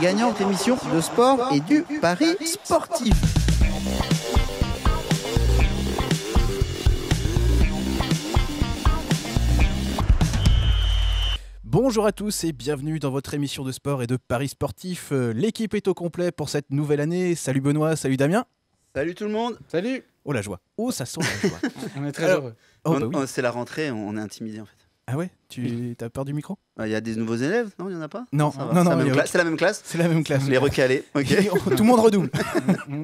gagnants émission de sport et du pari sportif. Bonjour à tous et bienvenue dans votre émission de sport et de paris sportif. Euh, l'équipe est au complet pour cette nouvelle année. Salut Benoît, salut Damien. Salut tout le monde. Salut. Oh la joie. Oh ça sent la joie. on est très heureux. Oh, bah c'est la rentrée, on est intimidé en fait. Ah ouais Tu as peur du micro ah, Il y a des nouveaux élèves Non, il n'y en a pas Non, non, non, c'est la même classe C'est la même classe. Les recalés. Tout le monde redouble.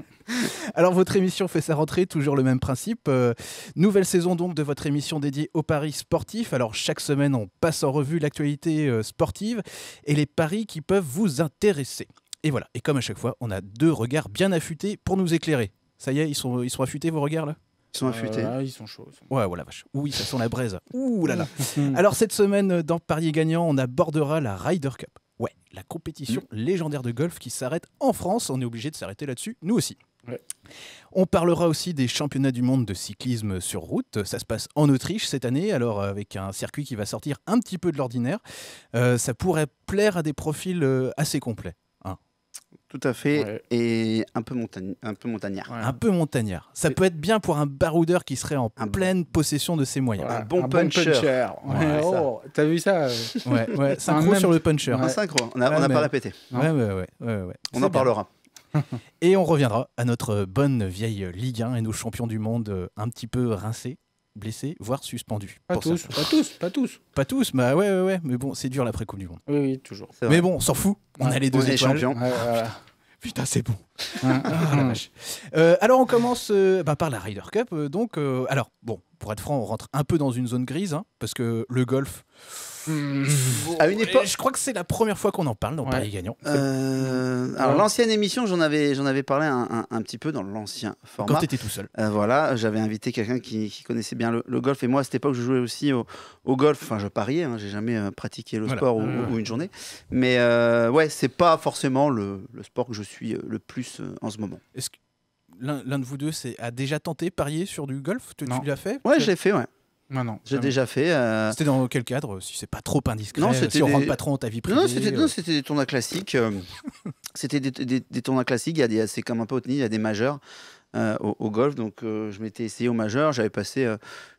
Alors, votre émission fait sa rentrée, toujours le même principe. Euh, nouvelle saison donc de votre émission dédiée aux paris sportifs. Alors, chaque semaine, on passe en revue l'actualité euh, sportive et les paris qui peuvent vous intéresser. Et voilà. Et comme à chaque fois, on a deux regards bien affûtés pour nous éclairer. Ça y est, ils sont, ils sont affûtés, vos regards là sont euh, ils sont chauds. Ouais, voilà, oh vache. Oui, ça sent la braise. Ouh là là. Alors, cette semaine, dans Parier Gagnant, on abordera la Ryder Cup. Ouais, la compétition mm. légendaire de golf qui s'arrête en France. On est obligé de s'arrêter là-dessus, nous aussi. On parlera aussi des championnats du monde de cyclisme sur route. Ça se passe en Autriche cette année, alors avec un circuit qui va sortir un petit peu de l'ordinaire. Euh, ça pourrait plaire à des profils euh, assez complets. Tout à fait, et un peu, montagne, un peu montagnard. Un peu montagnard. Ça peut être bien pour un baroudeur qui serait en pleine possession de ses moyens. Un, bon, puncher. Oh, t'as vu ça euh Ouais, ouais. synchro sur le puncher. Un on n'a pas répété. Ouais, ouais, ouais. On en parlera. et on reviendra à notre bonne vieille Ligue 1 et nos champions du monde euh, un petit peu rincés blessés, voire suspendus. Pas tous, pas tous, pas tous. Pas tous, bah ouais, ouais, Mais bon, c'est dur l'après-Coupe du Monde. Oui, toujours. Mais bon, on s'en fout. On a les deux on putain c'est bon. Ah, euh, alors on commence euh, bah, par la Ryder Cup. Euh, donc, alors bon, pour être franc, on rentre un peu dans une zone grise hein, parce que le golf. à une époque, je crois que c'est la première fois qu'on en parle dans Paris Gagnant. alors l'ancienne émission, j'en avais, j'en avais parlé un, petit peu dans l'ancien format. Quand t'étais tout seul. voilà, j'avais invité quelqu'un qui, connaissait bien le, golf et moi à cette époque je jouais aussi au, golf. Enfin, je pariais. Hein, j'ai jamais pratiqué le sport ah. ou, une journée. Mais ouais, c'est pas forcément le, sport que je suis le plus euh, en ce moment. Est-ce que l'un de vous deux a déjà tenté parier sur du golf Tu, l'as fait Ouais, je l'ai fait, ouais. Non, J'ai déjà fait. Euh, c'était dans quel cadre Si c'est pas trop indiscret, non, euh, si on des... rentre pas trop dans ta vie privée. Non, c'était des tournois classiques. c'était des, des, classiques. C'est comme un peu au tennis, il y a des majeurs au, au, golf. Donc je m'étais essayé au majeur. J'avais passé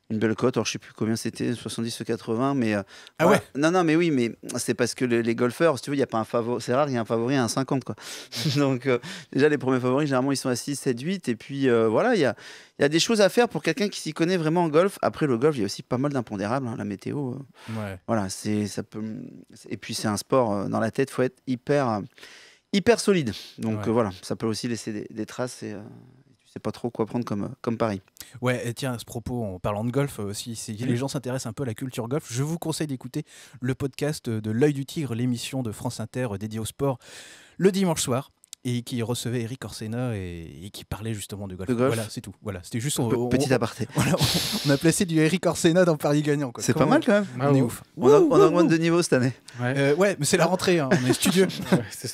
une belle cote. Alors, je sais plus combien c'était, 70 ou 80, mais. Euh, ah ouais Non, non, mais oui, mais c'est parce que les, golfeurs, tu veux, il y a pas un favori. C'est rare, il y a un favori à 50 quoi. Donc, euh, déjà, les premiers favoris, généralement, ils sont à 6, 7, 8. Et puis, euh, voilà, il y a, y a, des choses à faire pour quelqu'un qui s'y connaît vraiment en golf. Après, le golf, il y a aussi pas mal d'impondérables, hein, la météo. ouais. Voilà, c'est. ça peut. Et puis, c'est un sport, dans la tête, faut être hyper. hyper solide. Donc voilà, ça peut aussi laisser des, des traces et sais pas trop quoi prendre comme, euh, comme pari. Ouais, et tiens, à ce propos, en parlant de golf, aussi, euh, si, les gens s'intéressent un peu à la culture golf, je vous conseille d'écouter le podcast de L'œil du tigre, l'émission de France Inter euh, dédiée au sport, le dimanche soir et qui recevait Eric Orsena et, qui parlait justement de golf. Voilà, c'est tout. Voilà, c'était juste on, petit aparté. on, a placé du Eric Orsena dans Paris gagnant. C'est pas mal quand même. Ah, on est ouf. On, augmente de niveau cette année. Euh, ouais, mais c'est la ah. rentrée. Hein, on est studieux. ça.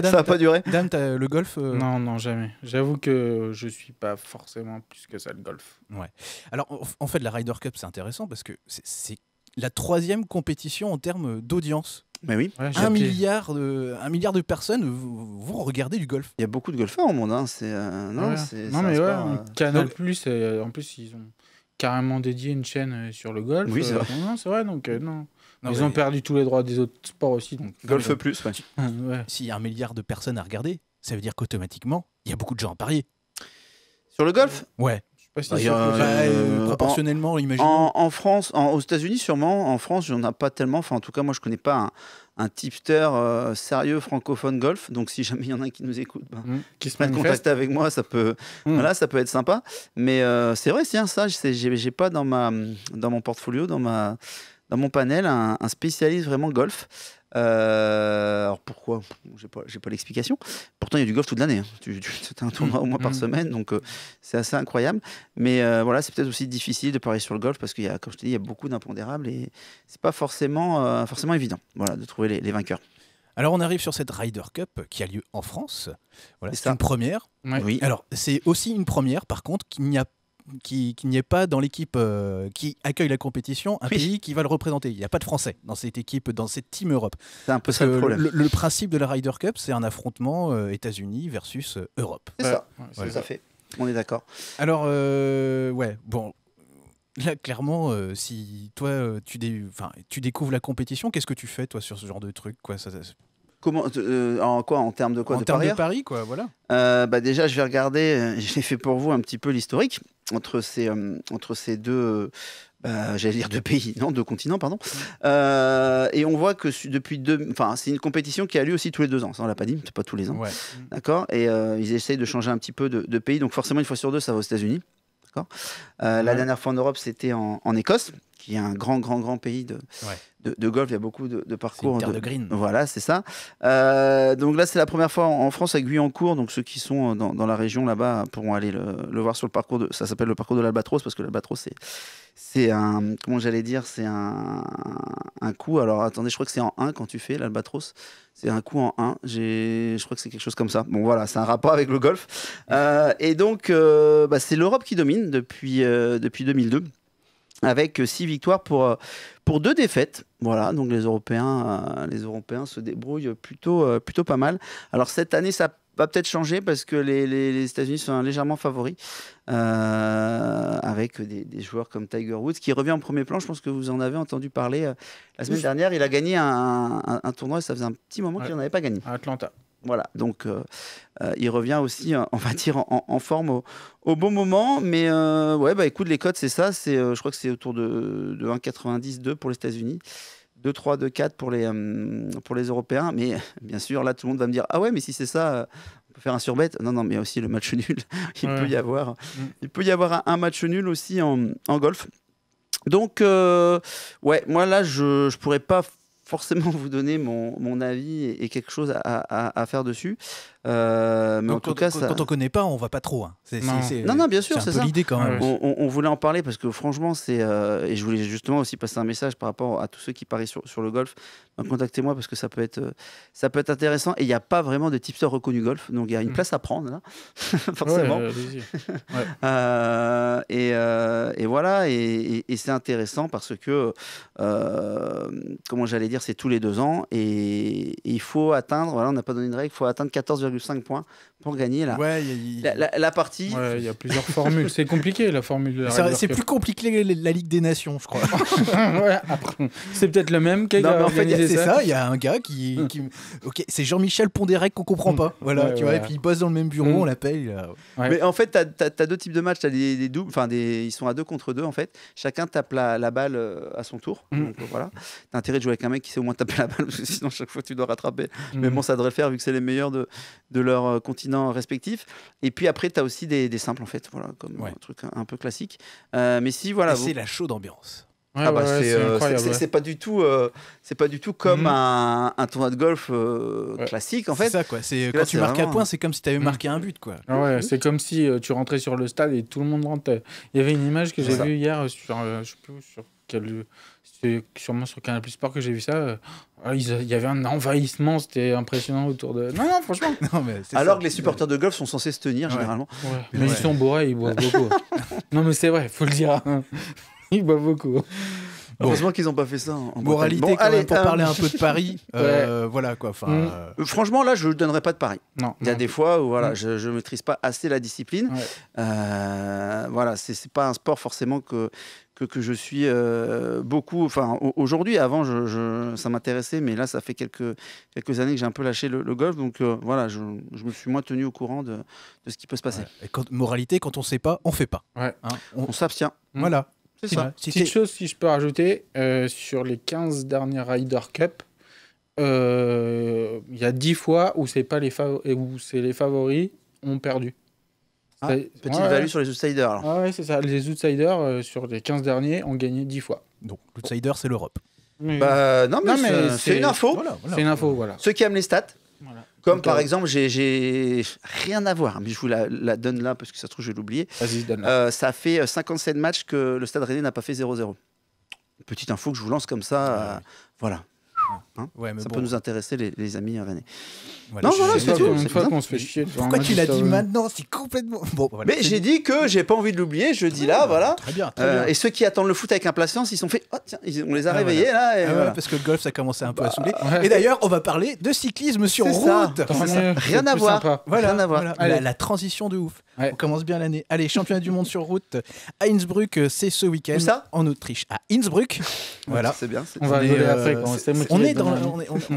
ça va pas duré. Dame as le golf euh Non, non, jamais. J'avoue que je suis pas forcément plus que ça le golf. Ouais. Alors, en fait, la Ryder Cup, c'est intéressant parce que c'est la troisième compétition en termes d'audience. Mais oui. un, milliard de, personnes vont regarder du golf. Il y a beaucoup de golfeurs au monde. Hein, euh, c'est, non, mais ouais, euh, Canal Plus, euh, en plus, ils ont carrément dédié une chaîne sur le golf. Oui, c'est vrai. non, c'est vrai, donc non. ils ont perdu tous les droits des autres sports aussi. Donc, golf plus, ouais. S'il y a un milliard de personnes à regarder, ça veut dire qu'automatiquement, il y a beaucoup de gens à parier. Sur le golf Ouais. Bah, euh, proportionnellement, en, En, France, aux États-Unis sûrement, en France, il n'y en a pas tellement. Enfin, en tout cas, moi, je connais pas un, un tipster euh, sérieux francophone golf. Donc, si jamais il y en a un qui nous écoute, bah, mmh. qui se met en contact avec moi, ça peut, mmh. ça peut être sympa. Mais euh, c'est vrai, c'est un ça. J'ai pas dans ma, dans mon portfolio, dans ma, dans mon panel, un, un spécialiste vraiment golf. Euh, alors pourquoi J'ai pas, pas l'explication. Pourtant, il y a du golf toute l'année. Hein. un tournoi au moins par mm. semaine, donc euh, c'est assez incroyable. Mais euh, voilà, c'est peut-être aussi difficile de parier sur le golf parce qu'il y a, comme je te dis, il y a beaucoup d'impondérables et c'est pas forcément, forcément évident, voilà, de trouver les, vainqueurs. Alors on arrive sur cette Ryder Cup qui a lieu en France. Voilà, c'est une première. Oui. Alors c'est aussi une première, par contre, qu'il n'y a qui n'y ait pas dans l'équipe euh, qui accueille la compétition un pays qui va le représenter. Il n'y a pas de Français dans cette équipe, dans cette Team Europe. C'est un peu ça le problème. Le, principe de la Ryder Cup, c'est un affrontement euh, États-Unis versus euh, Europe. C'est ça, ouais, tout fait. On est d'accord. Alors, ouais, bon. Là, clairement, si toi, tu, dé tu découvres la compétition, qu'est-ce que tu fais, toi, sur ce genre de truc quoi ça, Comment, en quoi en termes de quoi en termes de Paris quoi voilà bah déjà je vais regarder j'ai fait pour vous un petit peu l'historique entre ces, euh, entre ces deux, euh, bah, j'allais dire deux pays, non, deux continents, pardon. Euh, et on voit que depuis deux, enfin, c'est une compétition qui a lieu aussi tous les deux ans. Ça, on l'a pas dit, c'est pas tous les ans, d'accord. Et ils essayent de changer un petit peu de, pays. Donc forcément, une fois sur deux, ça va aux États-Unis, La dernière fois en Europe, c'était en Écosse qui est un grand, grand, grand pays de, de, golf. Il y a beaucoup de, de parcours. Une terre de, green. Voilà, c'est ça. Euh, donc là, c'est la première fois en France à Guyancourt. Donc ceux qui sont euh, dans, la région là-bas pourront aller le, voir sur le parcours. De, ça s'appelle le parcours de l'Albatros parce que l'Albatros, c'est, un. Comment j'allais dire C'est un, coup. Alors attendez, je crois que c'est en 1 quand tu fais l'Albatros. C'est un coup en 1. je crois que c'est quelque chose comme ça. Bon voilà, c'est un rapport avec le golf. Euh, et donc, bah, c'est l'Europe qui domine depuis, depuis 2002 avec six victoires pour, euh, pour deux défaites. Voilà, donc les Européens, euh, les Européens se débrouillent plutôt, euh, plutôt pas mal. Alors cette année, ça va peut-être changer parce que les, les, États-Unis sont légèrement favoris avec des, joueurs comme Tiger Woods qui revient en premier plan. Je pense que vous en avez entendu parler la semaine dernière. Il a gagné un, tournoi et ça faisait un petit moment qu'il n'en avait pas gagné. Atlanta. Voilà, donc euh, euh, il revient aussi, hein, on va dire, en, forme au, bon moment. Mais euh, ouais, bah écoute, les codes, c'est ça. C'est, je crois que c'est autour de, de 1,92 pour les États-Unis, 2,3, 2,4 pour les, pour les Européens. Mais bien sûr, là, tout le monde va me dire Ah ouais, mais si c'est ça, on peut faire un surbet. Non, non, mais aussi le match nul. Mm. il, peut y avoir, il peut y avoir un match nul aussi en, en golf. Donc, ouais, moi là, je ne pourrais pas forcément vous donner mon, avis et, quelque chose à, faire dessus. Euh, mais en tout quand, cas, on connaît pas, on va pas trop. Hein. Non. non. bien sûr, c'est ça. L'idée quand même. On, voulait en parler parce que franchement, c'est euh, et je voulais justement aussi passer un message par rapport à tous ceux qui parient sur, sur le golf. Euh, contactez-moi parce que ça peut être, euh, ça peut être intéressant. Et il n'y a pas vraiment de tipster reconnu golf, donc il y a une hmm. place à prendre, hein, là. forcément. Euh, et, voilà, et, c'est intéressant parce que, euh, comment j'allais dire, c'est tous les deux ans et il faut atteindre, voilà, on n'a pas donné de règle, il faut atteindre 14,5 points pour gagner la, la, partie. Il y a plusieurs formules, c'est compliqué la formule. C'est plus compliqué que la, Ligue des Nations, je crois. c'est peut-être le même que c'est ça. Il y a un gars qui. Hum. Ok, c'est Jean-Michel Pondérec qu'on comprend hum. pas. Voilà, tu vois. Et puis il bosse dans le même bureau, hum. on l'appelle. Mais en fait, tu as, deux types de matchs. des, doubles, enfin, ils sont à deux contre deux en fait. Chacun tape la, balle euh, à son tour. Donc voilà. T'as intérêt de jouer avec un mec qui sait au moins taper la balle, parce sinon chaque fois tu dois rattraper. Mais bon, ça devrait faire vu que c'est les meilleurs de, de leur euh, continent respectif. Et puis après, tu as aussi des, simples en fait. Voilà, comme un truc un, peu classique. Euh, mais si, voilà. C'est la chaude ambiance ah bah euh, c'est pas du tout euh, c'est pas du tout comme mhm. un, un, tournoi de golf euh, classique en fait. C'est ça quoi, c'est quand tu marques un point, c'est comme si tu avais mhm. marqué un but quoi. Ah mhm. c'est comme si tu rentrais sur le stade et tout le monde rentrait. Il y avait une image que j'ai vue hier sur je sais plus sur quel sûrement sur Canal Plus Sport que j'ai vu ça. Ah, il y avait un envahissement, c'était impressionnant autour de. Non, non, franchement. Alors que les supporters de golf sont censés se tenir généralement. Mais, ils sont bourrés, ils boivent beaucoup. non, mais c'est vrai, faut le dire. il beaucoup. Heureusement qu'ils n'ont pas fait ça. Hein, en Moralité, quand même, pour euh, parler un peu de Paris, euh, voilà quoi. Mm. Euh. Franchement, là, je ne donnerai pas de Paris. Il y a des fois où voilà, mm. je ne maîtrise pas assez la discipline. voilà, ce n'est pas un sport forcément que, que, que je suis beaucoup. Enfin, aujourd'hui, avant, je, ça m'intéressait, mais là, ça fait quelques, quelques années que j'ai un peu lâché le, golf. Donc voilà, je, je, me suis moins tenu au courant de, de ce qui peut se passer. Et quand, moralité, quand on ne sait pas, on ne fait pas. Hein, on s'abstient. Voilà. C'est ça. Petite chose, si je peux rajouter, euh, sur les 15 derniers Ryder Cup, euh, il y a 10 fois où c'est pas les, où les favoris ont perdu. Ah, petite value sur les outsiders. c'est ça. Les outsiders, euh, sur les 15 derniers, ont gagné 10 fois. Donc, l'outsider, c'est l'Europe. Bah, non, mais, c'est une info. C'est une info, voilà. Ceux qui aiment les stats. Comme par exemple, j'ai rien à voir, mais je vous la, donne là parce que ça se trouve, je vais l'oublier. Vas-y, donne euh, ça fait 57 euh, matchs que le Stade Rennais n'a pas fait 0-0. Petite info que je vous lance comme ça. Ah euh, voilà. Hein ouais, ça peut nous intéresser, les, amis à hein, Voilà, non, voilà, c'est tout. Une fois qu'on se fait chier. Pourquoi tu l'as dit maintenant C'est complètement. Bon, mais j'ai dit que j'ai pas envie de l'oublier, je dis là, voilà. Bah, très euh, bien. et ceux qui attendent le foot avec impatience, ils sont fait. Oh, tiens, on les a ah, réveillés là. Ah, parce que le golf, ça commençait un peu à bah, saouler. Et d'ailleurs, on va parler de cyclisme sur route. Rien à voir. la transition de ouf. On commence bien l'année. Allez, championnat du monde sur route à Innsbruck, euh, c'est ce week-end. ça En Autriche, à Innsbruck. voilà. C'est bien. On va aller euh, après. on, est dans,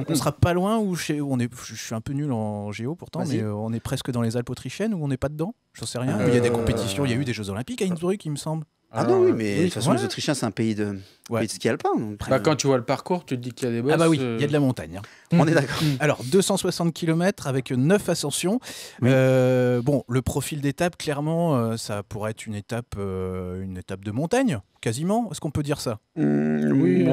on, sera pas loin chez, on est. Je suis un peu nul en géo pourtant, mais euh, on est presque dans les Alpes autrichiennes où on n'est pas dedans. J'en sais rien. Il y a des compétitions. Il y a eu des Jeux Olympiques à Innsbruck, il me semble. Ah non, oui, mais ah, de toute façon, les Autrichiens, c'est un pays de, ski alpin. Bah, euh, quand tu vois le parcours, tu te dis qu'il y a des bosses. Ah bah oui, euh. il y a de la montagne. Hein. On est d'accord. Alors, 260 km avec 9 ascensions. Euh, bon, le profil d'étape, clairement, ça pourrait être une étape, une étape de montagne, quasiment. Est-ce qu'on peut dire ça mmh, Oui.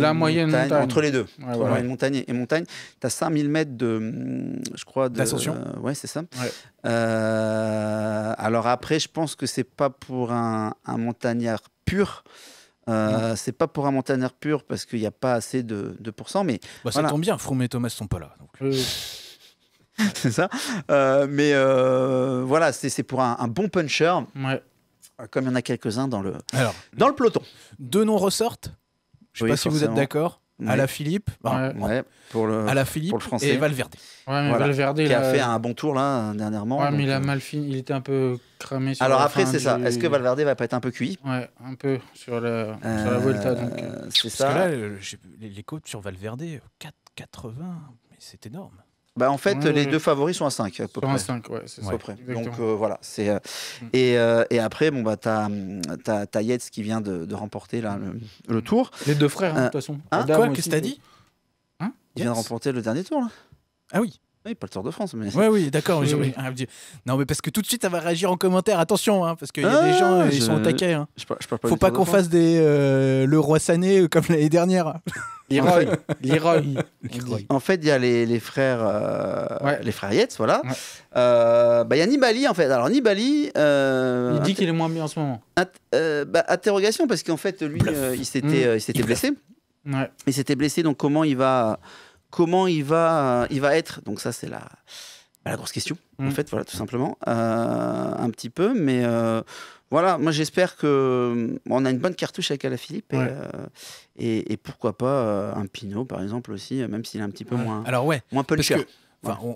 la moyenne Entre les deux. Ouais, montagne et montagne. Tu as 5000 mètres de, mmh, je crois, d'ascension. ouais, c'est ça. alors après, je pense que c'est pas pour un un, montagnard pur. Euh, c'est pas pour un montagnard pur parce qu'il n'y a pas assez de, 2% Mais bah, ça tombe bien, Froome et Thomas sont pas là. c'est ça. Euh, mais euh, voilà, c'est pour un, bon puncher. Comme il y en a quelques-uns dans le, dans le peloton. Deux noms ressortent. Je ne sais pas si vous êtes d'accord. Ala la Philippe, bah, pour le, à la Philippe français. et Valverde. qui a, fait un bon tour là dernièrement. mais il a euh, mal il était un peu cramé. Sur Alors après c'est ça, est-ce que Valverde va pas être un peu cuit Ouais, un peu sur la, euh, Volta. Euh. C'est ça. Que là, les côtes sur Valverde, 4,80, mais c'est énorme. Bah en fait, les mmh. deux favoris sont à 5 à peu près. À 5, ouais, c'est ouais. Donc euh, voilà, c'est euh, mmh. et, euh, et, après bon bah t'as hum, as, as Yates qui vient de, remporter là le, tour. Les deux frères hein, de toute façon. Hein quoi qu'est-ce que t'as dit hein Il vient de remporter le dernier tour Ah oui. Oui, pas le sort de France, mais. Ouais, oui, d'accord. Ah, non, mais parce que tout de suite, ça va réagir en commentaire. Attention, hein, parce qu'il y a des ah, gens, qui ils sont attaqués. taquet. Hein. Faut pas qu'on fasse des euh, le roi Sané euh, comme l'année dernière. Leroy, Leroy. En fait, il y a les, les frères, euh, les frères Yetz, voilà. Bah, il bah, y a Nibali, en fait. Alors, Nibali. il dit qu'il est moins bien en ce moment. Bah, interrogation, parce qu'en fait, lui, il s'était mm. s'était blessé. Ouais. Il s'était blessé, donc comment il va comment il va, il va être. Donc ça, c'est la, bah, la grosse question, en mm. fait, voilà, tout simplement, euh, un petit peu. Mais euh, voilà, moi j'espère que on a une bonne cartouche avec Alaphilippe euh, et, et, pourquoi pas un Pinot, par exemple, aussi, même s'il est un petit peu moins, Alors ouais, moins parce que,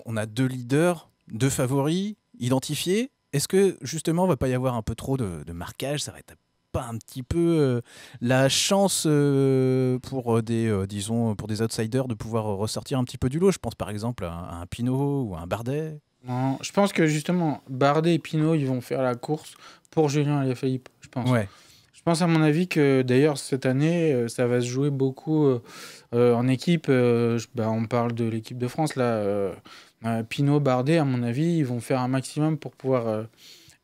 on, a deux leaders, deux favoris identifiés. Est-ce que justement, on va pas y avoir un peu trop de, de marquage Ça va être pas un petit peu euh, la chance euh, pour euh, des disons pour des outsiders de pouvoir ressortir un petit peu du lot Je pense par exemple à, un, Pinot ou à un Bardet. je pense que justement Bardet et Pinot ils vont faire la course pour Julien et Philippe, je pense. Je pense à mon avis que d'ailleurs cette année, ça va se jouer beaucoup en équipe. Bah, on parle de l'équipe de France là. Pinot, Bardet, à mon avis, ils vont faire un maximum pour pouvoir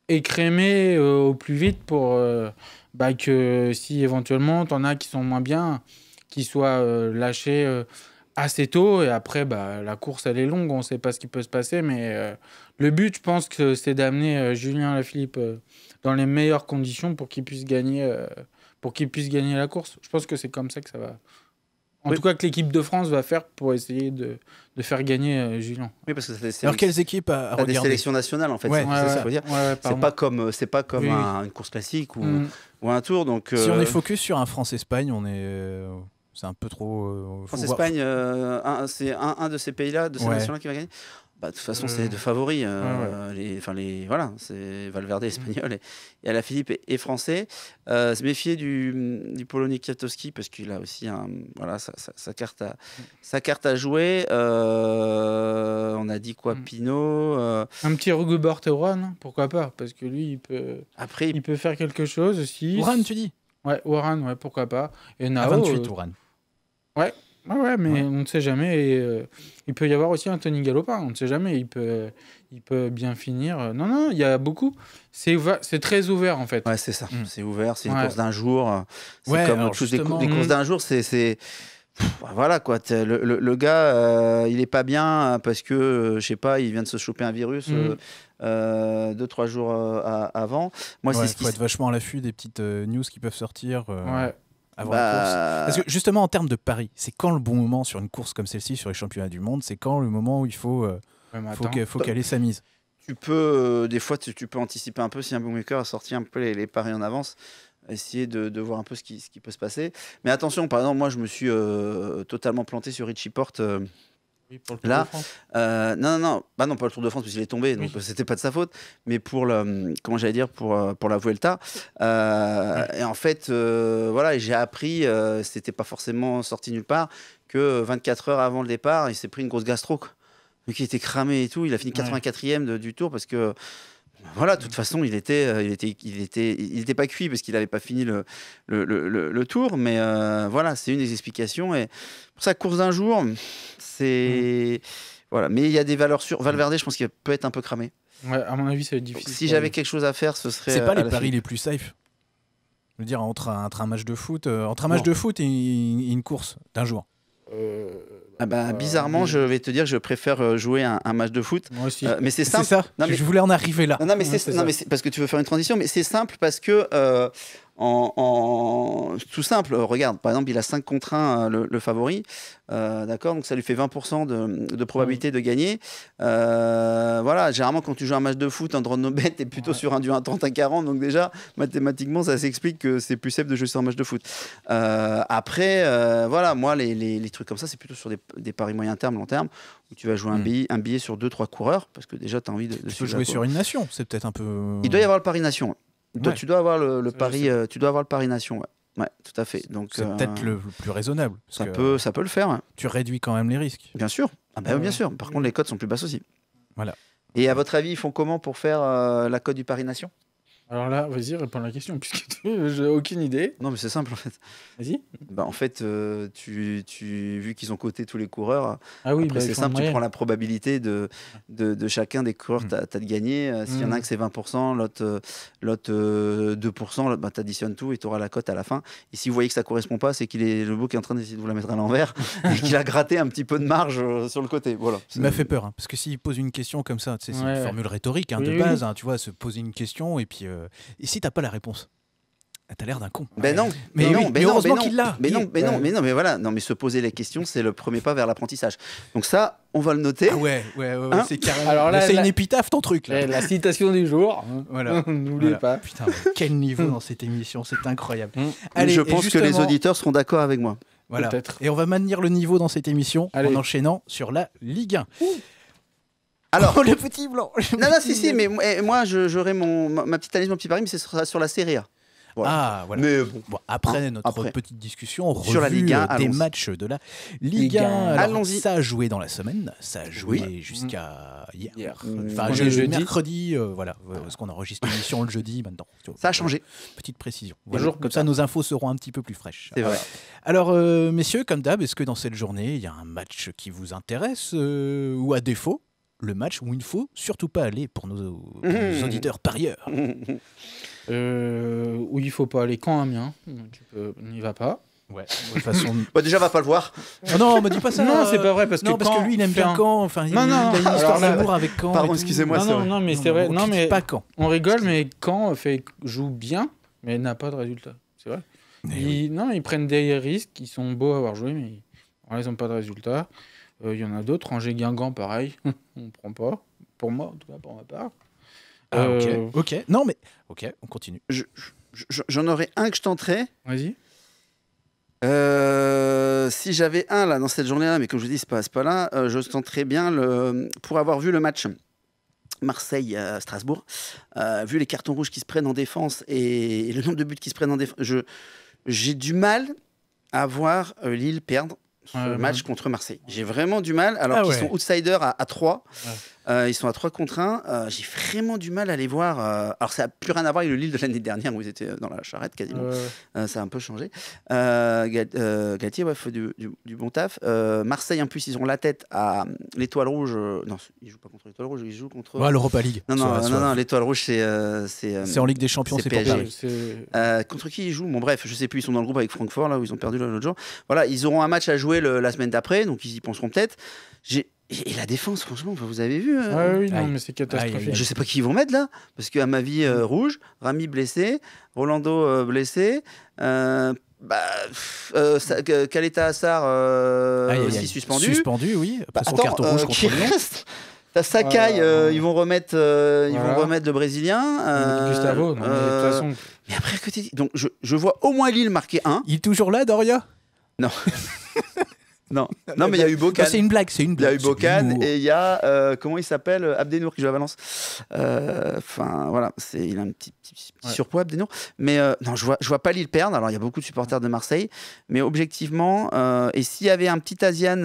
écrémé euh, au plus vite pour euh, bah, que si éventuellement t'en a qui sont moins bien, qu'ils soient euh, lâchés assez tôt et après bah, la course elle est longue, on ne sait pas ce qui peut se passer mais le but je pense que c'est d'amener Julien Lafilippe dans les meilleures conditions pour gagner pour qu'il puisse gagner la course. Je pense que c'est comme ça que ça va en tout cas, que l'équipe de France va faire pour essayer de, faire gagner euh, Julien. Oui, parce que c'est Alors quelles équipes à, Des sélections nationales en fait. c'est pas comme c'est pas comme une course classique ou, mm. ou un tour. Donc si on euh, est focus sur un France-Espagne, on est euh, c'est un peu trop. France-Espagne, c'est un, un, de ces pays-là, de ces nations-là qui va gagner. Bah, de toute façon, c'est mm. de favoris. Euh, les, enfin, les, voilà, c'est Valverde mm. espagnol et, à la Philippe est français. Euh, se méfier du, du Polonais Kwiatkowski parce qu'il a aussi un, voilà, sa, carte à, mm. sa carte à jouer. Euh, on a dit quoi, Pinot Un petit et Warren pourquoi pas Parce que lui, il peut, Après, il peut faire quelque chose aussi. Warren, tu dis Ouais, Warren, ouais, pourquoi pas. Et Nao, à ah, 28, Warren. Ouais, ouais, mais on ne sait jamais. Euh, il peut y avoir aussi un Tony Galopin, on ne sait jamais. Il peut, il peut bien finir. Euh, non, non, il y a beaucoup. C'est très ouvert, en fait. Ouais, c'est ça. Mm. C'est ouvert, c'est une course d'un jour. Euh, c'est comme les Des, courses mm. d'un jour, c'est. Bah, voilà quoi, le, gars il est pas bien parce que je sais pas, il vient de se choper un virus. Mm. deux trois jours avant. Moi, c'est ce faut être vachement à l'affût des petites news qui peuvent sortir. Ouais. Bah. Parce que justement, en termes de paris, c'est quand le bon moment sur une course comme celle-ci, sur les championnats du monde C'est quand le moment où il faut, euh, faut, caler sa mise Tu peux, euh, des fois, tu, peux anticiper un peu si un bookmaker a sorti un peu les, paris en avance essayer de, voir un peu ce qui, ce qui, peut se passer. Mais attention, par exemple, moi, je me suis euh, totalement planté sur Richie Porte pour le Tour Là, de France. Euh, non, non, non, bah non, pas le Tour de France, parce qu'il est tombé, donc ce c'était pas de sa faute. Mais pour le, comment j'allais dire, pour, euh, pour la Vuelta. Euh, et en fait, voilà, j'ai appris, c'était pas forcément sorti nulle part, que 24 heures avant le départ, il s'est pris une grosse gastro. mais Donc il était cramé et tout. Il a fini 84e du Tour parce que bah voilà, de toute façon, il était, euh, il était, il était, il était pas cuit parce qu'il n'avait pas fini le, tour. Mais euh, voilà, c'est une des explications. Et pour ça, course d'un jour, c'est mmh. voilà. Mais il y a des valeurs sur Valverde, je pense qu'il peut être un peu cramé. Ouais, à mon avis, ça va être difficile. si j'avais quelque chose à faire, ce serait. C'est pas euh, les paris les plus safe. Je veux dire entre un, match de foot, entre un match de foot et une, course d'un jour. Ah bah, euh, bizarrement, je vais te dire, je préfère euh, jouer un, match de foot. Moi aussi. Euh, mais c'est simple. Ça. mais... Je voulais en arriver là. Non, mais, c'est, parce que tu veux faire une transition, mais c'est simple parce que en, tout simple. Euh, regarde, par exemple, il a 5 contre 1 euh, le, favori. Euh, d'accord Donc ça lui fait 20% de, de, probabilité de gagner. voilà, généralement, quand tu joues un match de foot, un drone no bet est plutôt sur un du 30 à 40. Donc déjà, mathématiquement, ça s'explique que c'est plus simple de jouer sur un match de foot. après, voilà, moi, les, les, trucs comme ça, c'est plutôt sur des, paris moyen terme, long terme où tu vas jouer un, mm. billet, un billet sur 2-3 coureurs, parce que déjà tu as envie de. de tu peux jouer sur une nation, c'est peut-être un peu. Il doit y avoir le pari nation. Toi, tu dois avoir le, pari, euh, tu dois avoir le pari nation. Ouais. tout à fait. Donc c'est euh, peut-être le, plus raisonnable. ça peut, ça peut le faire. Tu réduis quand même les risques. Bien sûr. Ah bah bien sûr. Par contre, les cotes sont plus basses aussi. Voilà. Et à votre avis, ils font comment pour faire euh, la cote du pari nation alors là, vas-y, réponds à la question, puisque j'ai aucune idée. Non, mais c'est simple en fait. Vas-y. Bah, en fait, euh, tu, vu qu'ils ont coté tous les coureurs, ah oui, bah, c'est simple, tu prends la probabilité de, de, chacun des coureurs hmm. tu as, de gagner. Euh, s'il y en a hmm. un que c'est 20%, l'autre 2%, euh, bah, tu additionnes tout et tu auras la cote à la fin. Et si vous voyez que ça correspond pas, c'est qu'il est le beau qui est en train d'essayer de vous la mettre à l'envers et qu'il a gratté un petit peu de marge sur le côté. Voilà. Ça m'a fait peur, hein, parce que s'il pose une question comme ça, c'est une formule rhétorique hein, de base, hein, tu vois, se poser une question et puis euh, et si t'as pas la réponse T'as l'air d'un con. Ben non, mais, ben non, mais, ben non, Mais ben non, mais non, euh. mais non, mais voilà, non, mais se poser la question, c'est le premier pas vers l'apprentissage. Donc ça, on va le noter. Ah ouais, ouais, hein c'est carrément. Alors c'est une épitaphe ton truc. Eh, la citation du jour. Voilà. N'oubliez pas. Putain, quel niveau dans cette émission, c'est incroyable. Mm. je pense que les auditeurs seront d'accord avec moi. Voilà. Et on va maintenir le niveau dans cette émission en enchaînant sur la Ligue 1. Alors, oh, le petit blanc. Non, non, si, si, mais moi, eh, j'aurai mon, ma petite analyse, mon petit pari, mais c'est sur la série A. Ah, voilà. après hein, notre petite discussion, revue Sur la Ligue euh, des matchs de la Ligue 1. Allons-y. Ça a joué dans la semaine, ça a joué jusqu'à mm. hier. Enfin, mm. jeudi. mercredi, euh, voilà, ce euh, parce qu'on enregistre émission le jeudi maintenant. Ça a changé. Petite précision. Comme ça, nos infos seront un petit peu plus fraîches. C'est vrai. Alors, messieurs, comme d'hab, est-ce que dans cette journée, il y a un match qui vous intéresse ou à défaut le match où il ne faut surtout pas aller pour nos, mmh. auditeurs parieurs euh, Où il ne faut pas aller quand Amiens. tu N'y va pas. Ouais, de façon... Bah, déjà, va pas le voir. Oh non, me dis pas ça. Non, c'est pas vrai parce que, non, parce que lui, il aime bien quand… non, non. il a une histoire avec quand. Pardon, excusez-moi. Non, non, mais c'est vrai. Non, mais pas quand. On rigole, mais quand euh, fait joue bien, mais n'a pas de résultat. C'est vrai. Eh non, ils prennent des risques. Ils sont beaux à avoir joué, mais ils n'ont pas de résultat. Euh, il y en a d'autres. Angers-Guingamp, pareil. on prend pas. Pour moi, en tout cas, pour ma part. Ah, ok. Euh, ok. Non, mais. Ok, on continue. J'en je, aurais un que je tenterais. Vas-y. Euh, si j'avais un là dans cette journée-là, mais comme je vous dis, c'est pas, pas là, je tenterais bien le, pour avoir vu le match Marseille-Strasbourg, vu les cartons rouges qui se prennent en défense et, et le nombre de buts qui se prennent en défense, j'ai du mal à voir Lille perdre ce match contre Marseille. J'ai vraiment du mal, alors ah qu'ils sont outsiders à, 3. Euh, ils sont à 3 contre 1. Euh, j'ai vraiment du mal à les voir. Euh, alors, ça n'a plus rien à voir avec le Lille de l'année dernière où ils étaient dans la charrette quasiment. ça a un peu changé. Galtier, ouais, fait du, du, bon taf. Marseille, en plus, ils ont la tête à l'Étoile Rouge. non, ils jouent pas contre l'Étoile Rouge, ils jouent contre. Ouais, l'Europa League. Non, non, non, l'Étoile Rouge, c'est. c'est en Ligue des Champions, c'est PSG. contre qui ils jouent Bon, bref, je sais plus, ils sont dans le groupe avec Francfort, là où ils ont perdu l'autre jour. Voilà, ils auront un match à jouer la semaine d'après, donc ils y penseront peut-être. J'ai et, la défense, franchement, vous avez vu. Euh, ah oui, non, mais c'est catastrophique. Je sais pas qui ils vont mettre là, parce qu'à ma vie euh, rouge, Rami blessé, Rolando euh, blessé, bah, Kaleta Assar aussi suspendu. Suspendu, oui. Bah, son carton rouge contre reste T'as Sakai, ils vont remettre, ils vont remettre le Brésilien. Gustavo, non, mais, de toute façon. mais après, que t'es... donc je, je, vois au moins Lille marquer 1 Il est toujours là, Doria Non. Non, non mais il y a eu Bocan. C'est une blague, c'est une blague. Il y a eu Bocan et il y a, euh, comment il s'appelle Abdenour qui joue à Valence. Euh, enfin, voilà, voilà, il a un petit, surpoids, Abdenour. Mais euh, non, je vois, je vois pas Lille perdre. Alors, il y a beaucoup de supporters de Marseille. Mais objectivement, et s'il y avait un petit Asian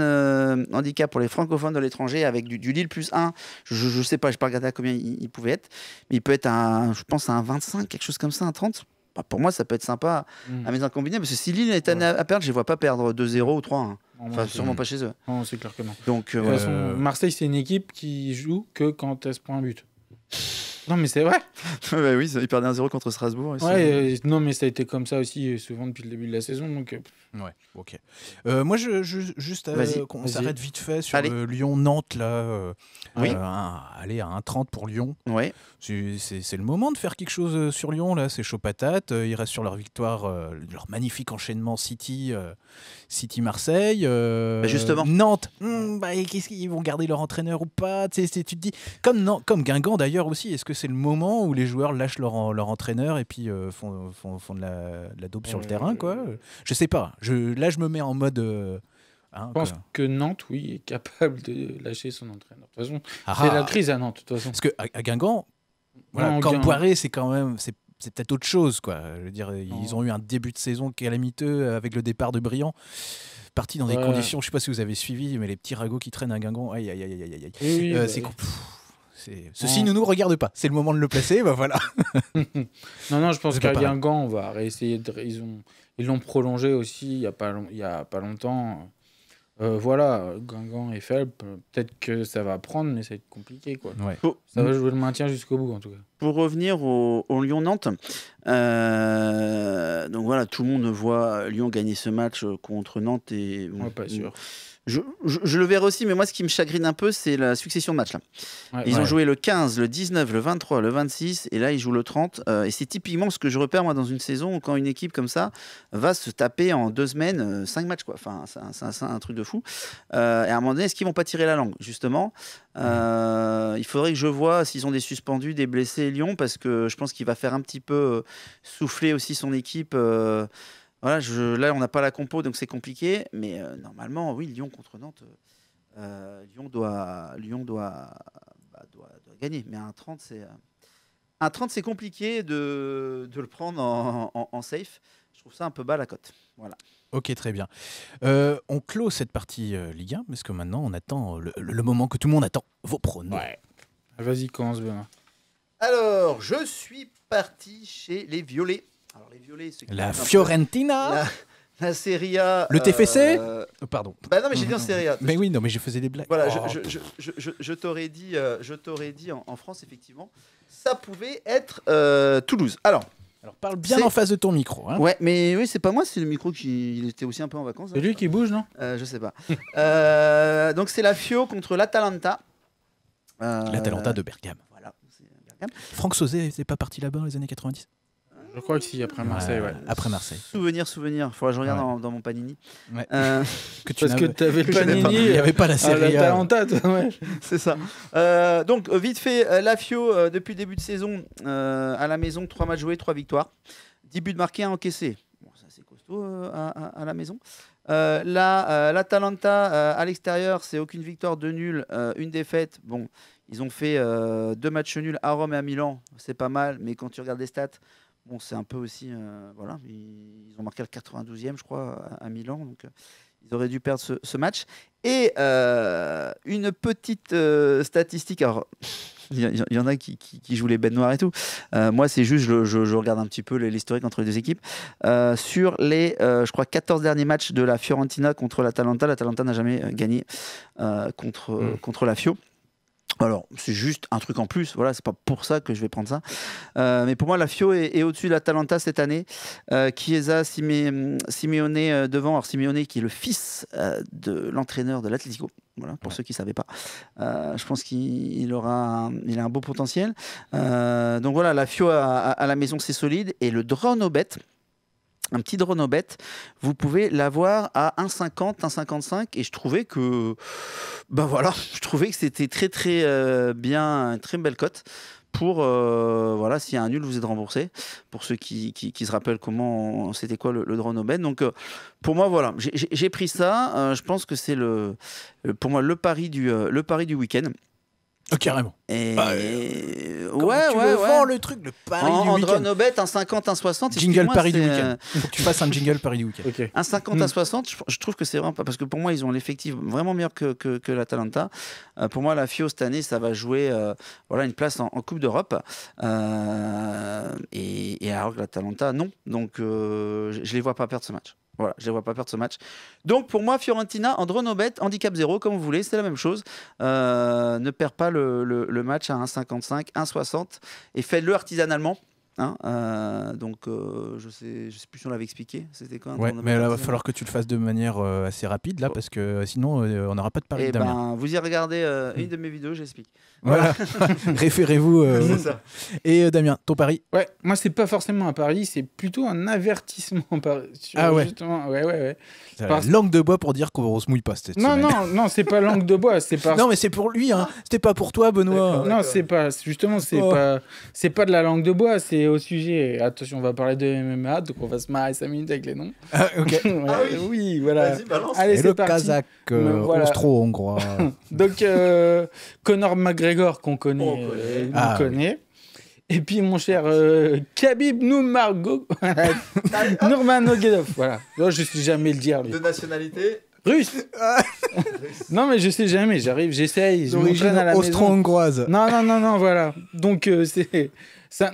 handicap pour les francophones de l'étranger avec du, du, Lille plus 1, je, ne sais pas, je n'ai pas regardé à combien il, pouvait être. il peut être, un, je pense, à un 25, quelque chose comme ça, un 30. Bah, pour moi, ça peut être sympa à hmm. à mes combiné, parce que si Lille est à perdre, je ne vois pas perdre 2-0 ou 3. 1 hein. Enfin, sûrement pas chez eux. Non, c'est clair que non. Donc, euh, de toute façon, euh. Marseille, c'est une équipe qui joue que quand elle se prend un but. Non, mais c'est vrai. oui, ils perdaient 1-0 contre Strasbourg. Ouais, euh, non, mais ça a été comme ça aussi souvent depuis le début de la saison. Donc, Ouais, ok. Euh, moi, je, juste on euh, qu'on s'arrête vite fait sur Lyon-Nantes, là. Euh, allez, à 1,30 pour Lyon. Ouais. C'est le moment de faire quelque chose sur Lyon, là. C'est chaud patate. Ils restent sur leur victoire, leur magnifique enchaînement City, City-Marseille. Bah, justement. Nantes, mmh, bah, qu'est-ce qu'ils vont garder leur entraîneur ou pas Tu te dis, comme, non, comme Guingamp d'ailleurs aussi, est-ce que c'est le moment où les joueurs lâchent leur, leur entraîneur et puis font, font, font, de la, de dope sur le terrain, quoi Je sais pas là, je me mets en mode. Euh, hein, je pense que Nantes, oui, est capable de lâcher son entraîneur. De toute façon, ah, c'est ah. la crise à Nantes. De toute façon. Parce que à, Guingamp, voilà, quand Poiré, c'est quand même, c'est c'est peut-être autre chose, quoi. Je veux dire, ils ont eu un début de saison calamiteux avec le départ de Briand. Parti dans des conditions, je sais pas si vous avez suivi, mais les petits ragots qui traînent à Guingamp, aïe aïe aïe aïe euh, bah c'est Ceci ne nous regarde pas. C'est le moment de le placer, bah, voilà. non, non, je pense qu'à Guingamp, on va réessayer. Ils ont, l'ont prolongé aussi il y a pas, longtemps. Euh, voilà, Guingamp et faible. Peut-être que ça va prendre, mais ça va être compliqué. Quoi. Ça va jouer le maintien jusqu'au bout, en tout cas. Pour revenir au, Lyon-Nantes, euh, donc voilà, tout le monde voit Lyon gagner ce match euh, contre Nantes. Et... pas sûr. Je, le verrai aussi, mais moi, ce qui me chagrine un peu, c'est la succession de matchs. Là. ils ont joué le 15, le 19, le 23, le 26, et là, ils jouent le 30. Euh, et c'est typiquement ce que je repère, moi, dans une saison, quand une équipe comme ça va se taper en deux semaines, euh, cinq matchs, quoi. Enfin, c'est un, truc de fou. Euh, et à un moment donné, est-ce qu'ils vont pas tirer la langue, justement Il faudrait que je vois s'ils ont des suspendus, des blessés, Lyon, parce que je pense qu'il va faire un petit peu souffler aussi son équipe. Voilà, je, là, on n'a pas la compo, donc c'est compliqué. Mais euh, normalement, oui, Lyon contre Nantes, euh, euh, Lyon, doit, Lyon doit, bah, doit, doit, gagner. Mais un 30, c'est, un c'est compliqué de, le prendre en, safe. Je trouve ça un peu bas la cote. Voilà. Ok, très bien. on clôt cette partie Ligue 1, parce que maintenant, on attend le, moment que tout le monde attend, vos pronos. Vas-y, commence bien. Alors, je suis parti chez les Violets la Fiorentina la, Serie A. Le TFC euh, oh, Pardon. Bah non, mais j'ai dit en Serie A. Mais oui, non, mais je faisais des blagues. Voilà, je, t'aurais oh, dit, je t'aurais dit euh, en, France, effectivement, ça pouvait être euh, Toulouse. Alors. parle bien en face de ton micro. Hein. Ouais, mais oui, c'est pas moi, c'est le micro qui était aussi un peu en vacances. C'est lui qui bouge, non Je sais pas. donc c'est la Fio contre l'Atalanta. L'Atalanta de Bergame. Voilà. Bergame. Franck Sauzet, c'est pas parti là-bas dans les années 90 je crois que si, après Marseille, ouais. Après Marseille. Souvenir, souvenir. Faudra que je regarde dans, mon panini. parce euh, Que tu avais le n'avais- il n'y avait pas la la ah, série. c'est ça. Euh, donc, vite fait, euh, Lafio, depuis début de saison, à la maison, 3 matchs joués, 3 victoires. 10 buts marqués, 1 encaissé. Bon, ça, c'est costaud à, la maison. Euh, la, euh, L'Atalanta, à l'extérieur, c'est aucune victoire, 2 nuls, une défaite. Bon, ils ont fait deux matchs nuls à Rome et à Milan, c'est pas mal, mais quand tu regardes les stats, bon, c'est un peu aussi. Euh, voilà, ils ont marqué le 92e, je crois, à, Milan. Donc, euh, ils auraient dû perdre ce, match. Et euh, une petite statistique. Alors, il y, en a qui, jouent les bêtes noires et tout. moi, c'est juste, je, regarde un petit peu l'historique entre les deux équipes. sur les, je crois, 14 derniers matchs de la Fiorentina contre l'Atalanta, l'Atalanta n'a jamais gagné contre, hmm. contre la Fio. Alors, c'est juste un truc en plus, voilà, c'est pas pour ça que je vais prendre ça. Euh, mais pour moi, la Fio est, au-dessus de la cette année. Euh, Chiesa, Simeone euh, devant. Alors, Simeone qui est le fils de l'entraîneur de l'Atlético, voilà, pour ceux qui ne savaient pas. je pense qu'il aura un, il a un beau potentiel. donc voilà, la Fio à, la maison, c'est solide. Et le drone au bête un petit drone bête, vous pouvez l'avoir à 1,50, 1,55 et je trouvais que ben voilà, je trouvais que c'était très très euh, bien, très belle cote pour euh, voilà s'il y a un nul vous êtes remboursé pour ceux qui, se rappellent comment c'était quoi le, drone drone bête, donc euh, pour moi voilà j'ai pris ça je pense que c'est pour moi le pari du le pari du week-end Oh, carrément. Ah, euh, ouais, ouais, le le truc, le pari en, du week-end. un 50, un 60. Jingle Paris du Faut que tu fasses un jingle Paris du Un 50, 60, mm. je, trouve que c'est vraiment pas. Parce que pour moi, ils ont l'effectif vraiment meilleur que, que, que l'Atalanta. Euh, pour moi, la FIO cette année, ça va jouer euh, voilà, une place en, Coupe d'Europe. et, et alors que l'Atalanta, non. Donc, je les vois pas perdre ce match. Voilà, je ne vois pas perdre ce match. Donc pour moi, Fiorentina, Andro Nobet, handicap 0, comme vous voulez, c'est la même chose. Euh, ne perds pas le, le match à 1,55, 1,60 et fais-le artisanalement. Hein, euh, donc, euh, je sais, je sais plus si on l'avait expliqué. C'était Mais il va falloir que tu le fasses de manière euh, assez rapide là, oh. parce que sinon, on n'aura pas de pari. Eh ben, vous y regardez une hmm. de mes vidéos, j'explique. Voilà. Référez-vous. Et Damien, ton pari Ouais. Moi, c'est pas forcément un pari, c'est plutôt un avertissement par. Ah ouais. Ouais, ouais, ouais. Langue de bois pour dire qu'on se mouille pas non, Non, non, c'est pas langue de bois. C'est Non, mais c'est pour lui. Hein. Ah. C'était pas pour toi, Benoît. Non, c'est pas. Justement, c'est oh. pas. C'est pas de la langue de bois. C'est au sujet. Attention, on va parler de MMA, donc on va se marrer 5 minutes avec les noms. Ah, ok. Ah oui. voilà. Allez, c'est parti. Kazakh, euh, voilà. hongrois donc, connor euh, Conor McGregor, qu'on connaît. On connaît. Euh, ah Et puis mon cher Khabib Noumargo, Nurmanogedov, voilà. Je je sais jamais le dire. De nationalité Russe. non mais je sais jamais. J'arrive, j'essaye. D'origine je austro-hongroise. Non non non non voilà. Donc c'est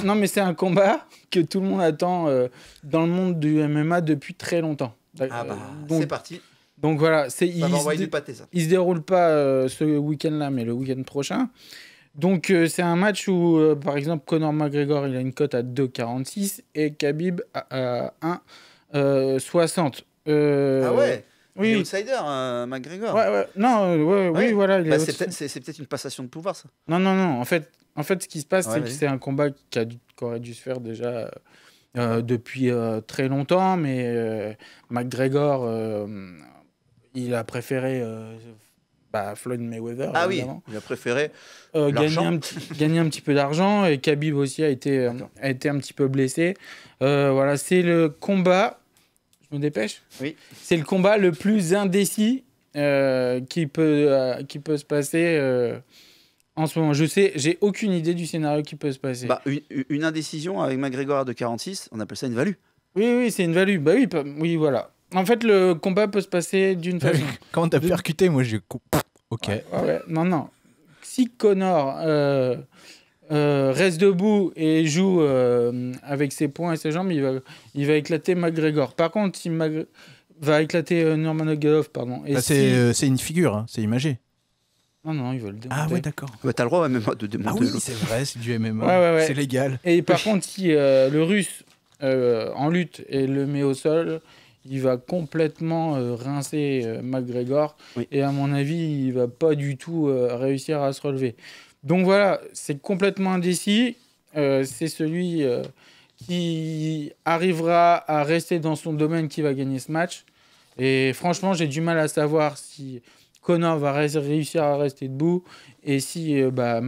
non, mais c'est un combat que tout le monde attend euh, dans le monde du MMA depuis très longtemps. Ah bah, euh, c'est parti. Donc voilà, c'est il, se se déroule pas euh, ce week-end-là, mais le week-end prochain. Donc c'est un match où, par exemple, Conor McGregor, il a une cote à 2,46 et Khabib à, à 1,60. ah ouais oui. McGregor. Non, oui, voilà. Bah, c'est peut-être une passation de pouvoir, ça. Non, non, non. En fait, en fait ce qui se passe, c'est que c'est un combat qui, a qui, aurait dû se faire déjà euh, euh, depuis euh, très longtemps, mais McGregor, il a préféré. Bah, Floyd Mayweather. Ah oui, il a préféré gagner un, gagner, un petit, peu d'argent et Khabib aussi a été, a été un petit peu blessé. voilà, c'est le combat on dépêche Oui. C'est le combat le plus indécis euh, qui, peut, euh, qui peut se passer euh, en ce moment. Je sais, j'ai aucune idée du scénario qui peut se passer. Bah, une, indécision avec McGregor de 46, on appelle ça une value. Oui, oui, c'est une value. Bah oui, oui, voilà. En fait, le combat peut se passer d'une bah façon. Comment t'as percuté Moi, j'ai. Ok. Ah non, non. Si Connor euh, reste debout et joue euh, avec ses poings et ses jambes, il va, il va éclater McGregor. Par contre, il va éclater euh, Norman O'Gallop, pardon. Bah, c'est une figure, hein, c'est imagé. Non, non, le veulent Ah ouais, d'accord. Bah, tu as le droit de démonter. Ah oui, c'est vrai, c'est du MMA, c'est légal. Et par contre, si le Russe en lutte et le met au sol, il va complètement rincer McGregor. Et à mon avis, il va pas du tout réussir à se relever. Donc voilà, c'est complètement indécis. Euh, c'est celui euh, qui arrivera à rester dans son domaine qui va gagner ce match. Et franchement, j'ai du mal à savoir si Connor va réussir à rester debout et si, euh, bah,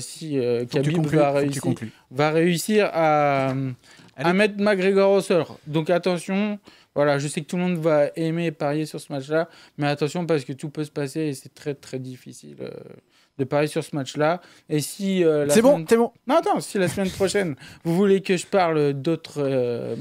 si Khabib va, réussir, à, mettre McGregor au sol. Donc attention, voilà, je sais que tout le monde va aimer parier sur ce match-là, mais attention parce que tout peut se passer et c'est très très difficile de parier sur ce match-là. Et si euh, c'est bon, c'est bon. Non, attends, si la semaine prochaine vous voulez que je parle d'autres euh,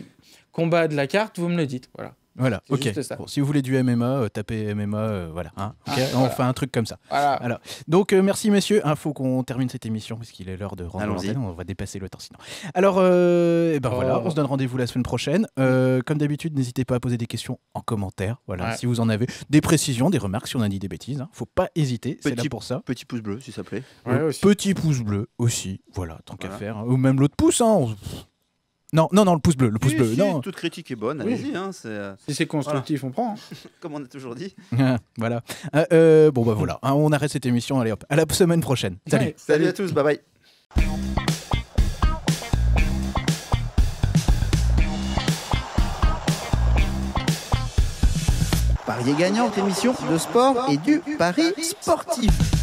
combats de la carte, vous me le dites. Voilà. Voilà, ok. si vous voulez du MMA, euh, tapez MMA, euh, voilà. Hein, ah, on fait un truc comme ça. Alors, donc, euh, merci messieurs. Il ah, faut qu'on termine cette émission puisqu'il est l'heure de rendre On va dépasser le temps sinon. Alors, eh ben voilà, oh. on se donne rendez-vous la semaine prochaine. comme d'habitude, n'hésitez pas à poser des questions en commentaire. Voilà, si vous en avez des précisions, des remarques, si on a dit des bêtises, hein. faut pas hésiter. C'est là pour ça. Petit pouce bleu, s'il ça plaît. petit pouce bleu aussi. Voilà, tant qu'à faire. Hein. Ou même l'autre pouce. Hein. Non, non, non, le pouce bleu, le pouce bleu. non. Toute critique est bonne, allez-y. Hein, euh, si c'est constructif, on prend. Hein. Comme on a toujours dit. Ah, voilà. Ah, euh, bon, bah voilà, ah, on arrête cette émission. Allez hop, à la semaine prochaine. Salut. salut à tous, bye bye. est gagnant, émission de sport et du Paris sportif.